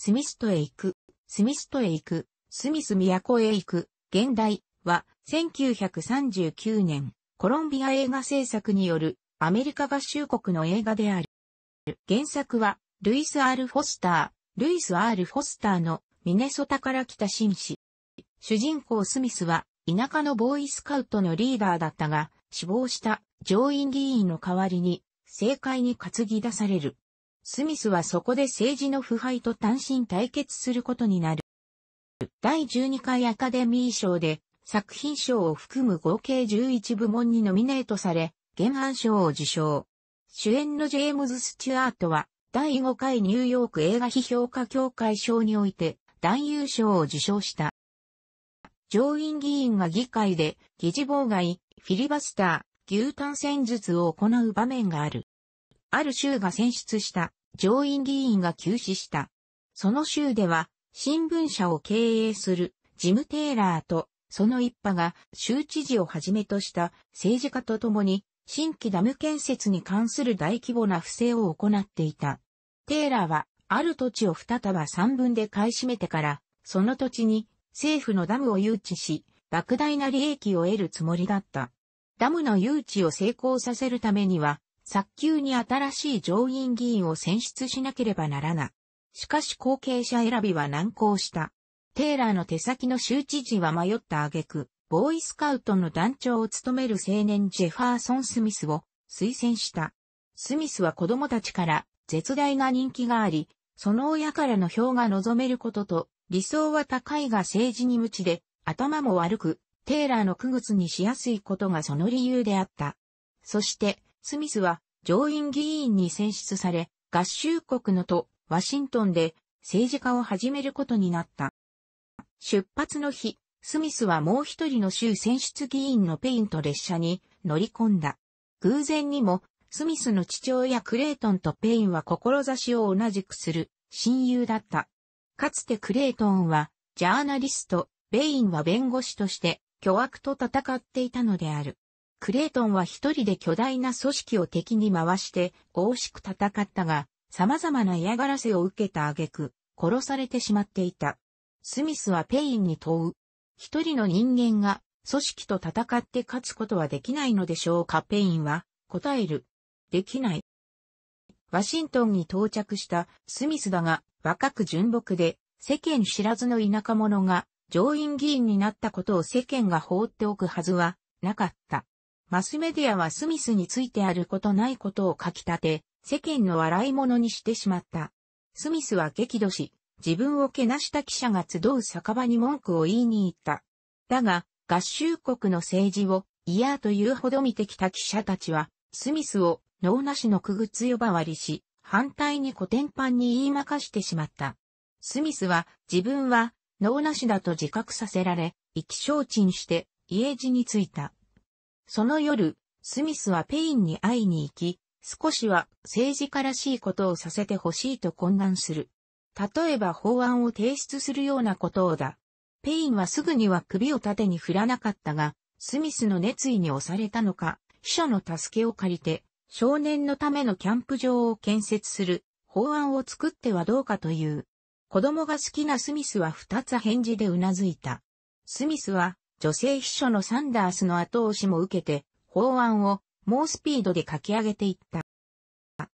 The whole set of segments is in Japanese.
スミストへ行く、スミストへ行く、スミス都へ行く、現代は、1939年、コロンビア映画制作による、アメリカ合衆国の映画である。原作は、ルイス・アール・フォスター、ルイス・アール・フォスターの、ミネソタから来た紳士。主人公スミスは、田舎のボーイスカウトのリーダーだったが、死亡した上院議員の代わりに、政界に担ぎ出される。スミスはそこで政治の腐敗と単身対決することになる。第12回アカデミー賞で作品賞を含む合計11部門にノミネートされ、原案賞を受賞。主演のジェームズ・スチュアートは、第5回ニューヨーク映画批評家協会賞において、男優賞を受賞した。上院議員が議会で、議事妨害、フィリバスター、牛タン戦術を行う場面がある。ある州が選出した上院議員が休止した。その州では、新聞社を経営するジム・テイラーと、その一派が州知事をはじめとした政治家と共に、新規ダム建設に関する大規模な不正を行っていた。テイラーは、ある土地を二束三分で買い占めてから、その土地に政府のダムを誘致し、莫大な利益を得るつもりだった。ダムの誘致を成功させるためには、早急に新しい上院議員を選出しなければならな。い。しかし後継者選びは難航した。テイラーの手先の州知事は迷った挙句、ボーイスカウトの団長を務める青年ジェファーソン・スミスを推薦した。スミスは子供たちから絶大な人気があり、その親からの票が望めることと、理想は高いが政治に無知で、頭も悪く、テイラーの区靴にしやすいことがその理由であった。そして、スミスは上院議員に選出され、合衆国の都、ワシントンで政治家を始めることになった。出発の日、スミスはもう一人の州選出議員のペインと列車に乗り込んだ。偶然にも、スミスの父親クレイトンとペインは志を同じくする親友だった。かつてクレイトンはジャーナリスト、ペインは弁護士として巨悪と戦っていたのである。クレイトンは一人で巨大な組織を敵に回して、惜しく戦ったが、様々な嫌がらせを受けた挙句、殺されてしまっていた。スミスはペインに問う。一人の人間が組織と戦って勝つことはできないのでしょうかペインは答える。できない。ワシントンに到着したスミスだが若く純朴で世間知らずの田舎者が上院議員になったことを世間が放っておくはずはなかった。マスメディアはスミスについてあることないことを書き立て、世間の笑い物にしてしまった。スミスは激怒し、自分をけなした記者が集う酒場に文句を言いに行った。だが、合衆国の政治を嫌というほど見てきた記者たちは、スミスを脳なしの区靴呼ばわりし、反対に古典版に言いまかしてしまった。スミスは自分は脳なしだと自覚させられ、意気消沈して家路についた。その夜、スミスはペインに会いに行き、少しは政治家らしいことをさせてほしいと懇願する。例えば法案を提出するようなことをだ。ペインはすぐには首を縦に振らなかったが、スミスの熱意に押されたのか、秘書の助けを借りて、少年のためのキャンプ場を建設する法案を作ってはどうかという。子供が好きなスミスは二つ返事でうなずいた。スミスは女性秘書のサンダースの後押しも受けて、法案を猛スピードで書き上げていった。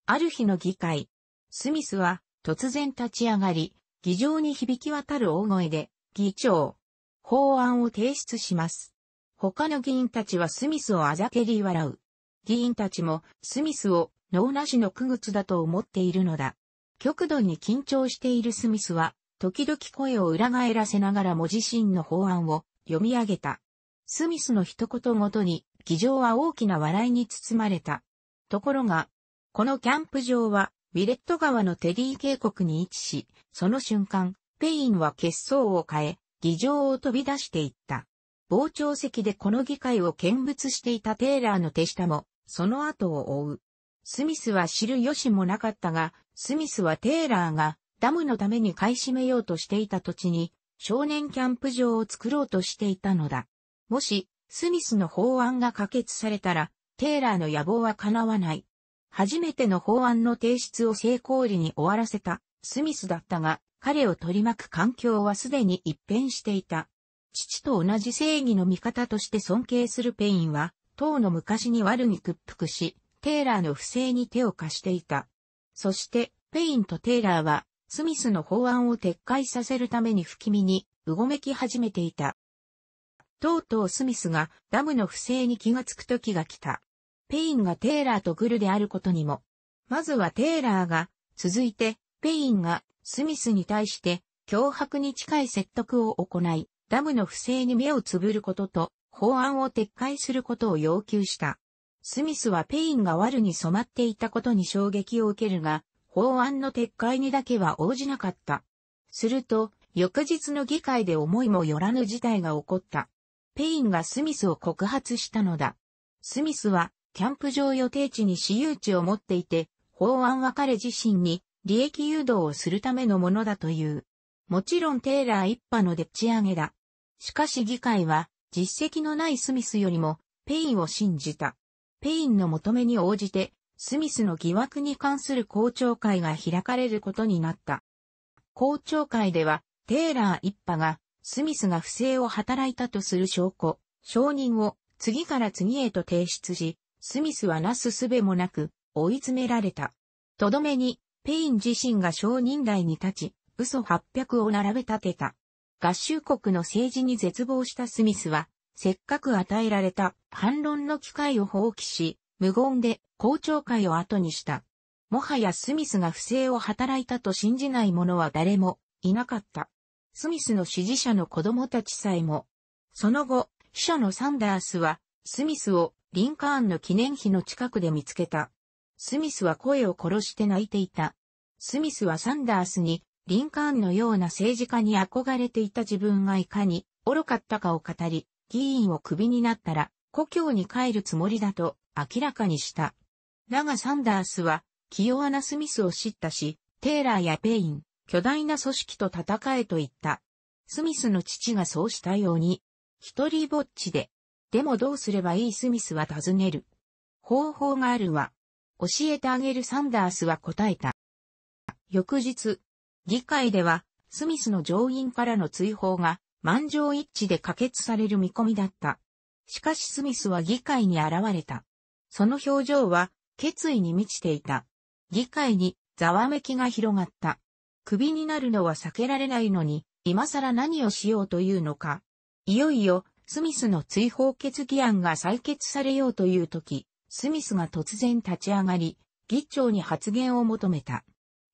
ある日の議会、スミスは突然立ち上がり、議場に響き渡る大声で、議長、法案を提出します。他の議員たちはスミスをあざけり笑う。議員たちもスミスを脳なしの区別だと思っているのだ。極度に緊張しているスミスは、時々声を裏返らせながらも自身の法案を読み上げた。スミスの一言ごとに、議場は大きな笑いに包まれた。ところが、このキャンプ場は、ウィレット川のテリー渓谷に位置し、その瞬間、ペインは血相を変え、議場を飛び出していった。傍聴席でこの議会を見物していたテイラーの手下も、その後を追う。スミスは知る由もなかったが、スミスはテイラーがダムのために買い占めようとしていた土地に少年キャンプ場を作ろうとしていたのだ。もし、スミスの法案が可決されたら、テイラーの野望は叶わない。初めての法案の提出を成功裏に終わらせたスミスだったが、彼を取り巻く環境はすでに一変していた。父と同じ正義の味方として尊敬するペインは、党の昔に悪に屈服し、テイラーの不正に手を貸していた。そして、ペインとテイラーはスミスの法案を撤回させるために不気味にうごめき始めていた。とうとうスミスがダムの不正に気がつく時が来た。ペインがテイラーとグルであることにも。まずはテイラーが、続いてペインがスミスに対して脅迫に近い説得を行い、ダムの不正に目をつぶることと法案を撤回することを要求した。スミスはペインが悪に染まっていたことに衝撃を受けるが、法案の撤回にだけは応じなかった。すると、翌日の議会で思いもよらぬ事態が起こった。ペインがスミスを告発したのだ。スミスは、キャンプ場予定地に私有地を持っていて、法案は彼自身に利益誘導をするためのものだという。もちろんテイラー一派のでっち上げだ。しかし議会は、実績のないスミスよりも、ペインを信じた。ペインの求めに応じて、スミスの疑惑に関する公聴会が開かれることになった。公聴会では、テイラー一派が、スミスが不正を働いたとする証拠、証人を次から次へと提出し、スミスはなすすべもなく、追い詰められた。とどめに、ペイン自身が証人台に立ち、嘘800を並べ立てた。合衆国の政治に絶望したスミスは、せっかく与えられた反論の機会を放棄し、無言で公聴会を後にした。もはやスミスが不正を働いたと信じない者は誰もいなかった。スミスの支持者の子供たちさえも。その後、秘書のサンダースは、スミスをリンカーンの記念碑の近くで見つけた。スミスは声を殺して泣いていた。スミスはサンダースに、リンカーンのような政治家に憧れていた自分がいかに愚かったかを語り、議員をクビになったら、故郷に帰るつもりだと明らかにした。だがサンダースは、器用なスミスを叱咤し、テイラーやペイン、巨大な組織と戦えと言った。スミスの父がそうしたように、一人ぼっちで、でもどうすればいいスミスは尋ねる。方法があるわ。教えてあげるサンダースは答えた。翌日、議会では、スミスの上院からの追放が、満場一致で可決される見込みだった。しかしスミスは議会に現れた。その表情は決意に満ちていた。議会にざわめきが広がった。首になるのは避けられないのに、今更何をしようというのか。いよいよ、スミスの追放決議案が採決されようという時、スミスが突然立ち上がり、議長に発言を求めた。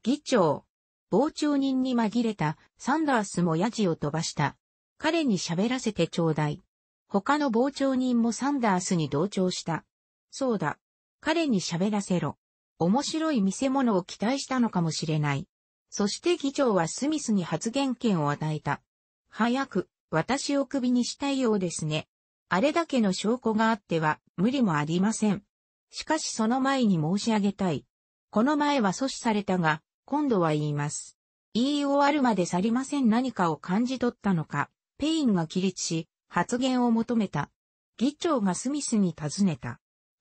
議長、傍聴人に紛れたサンダースもヤジを飛ばした。彼に喋らせてちょうだい。他の傍聴人もサンダースに同調した。そうだ。彼に喋らせろ。面白い見せ物を期待したのかもしれない。そして議長はスミスに発言権を与えた。早く、私を首にしたいようですね。あれだけの証拠があっては、無理もありません。しかしその前に申し上げたい。この前は阻止されたが、今度は言います。言い終わるまで去りません何かを感じ取ったのか、ペインが起立し、発言を求めた。議長がスミスに尋ねた。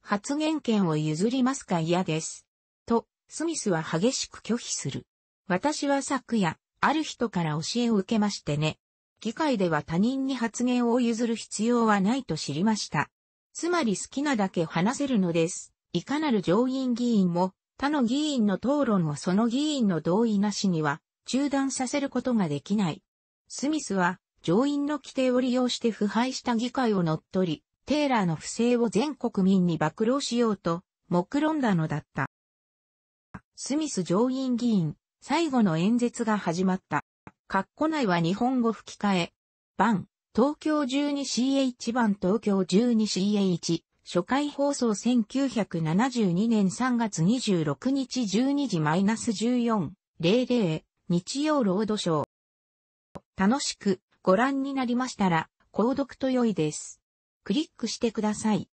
発言権を譲りますか嫌です。と、スミスは激しく拒否する。私は昨夜、ある人から教えを受けましてね。議会では他人に発言を譲る必要はないと知りました。つまり好きなだけ話せるのです。いかなる上院議員も、他の議員の討論をその議員の同意なしには、中断させることができない。スミスは、上院の規定を利用して腐敗した議会を乗っ取り、テイラーの不正を全国民に暴露しようと、目論んだのだった。スミス上院議員、最後の演説が始まった。括弧内は日本語吹き替え。版、東京 12CH 版東京 12CH、初回放送1972年3月26日12時 -14.00、日曜ロードショー。楽しくご覧になりましたら、購読と良いです。クリックしてください。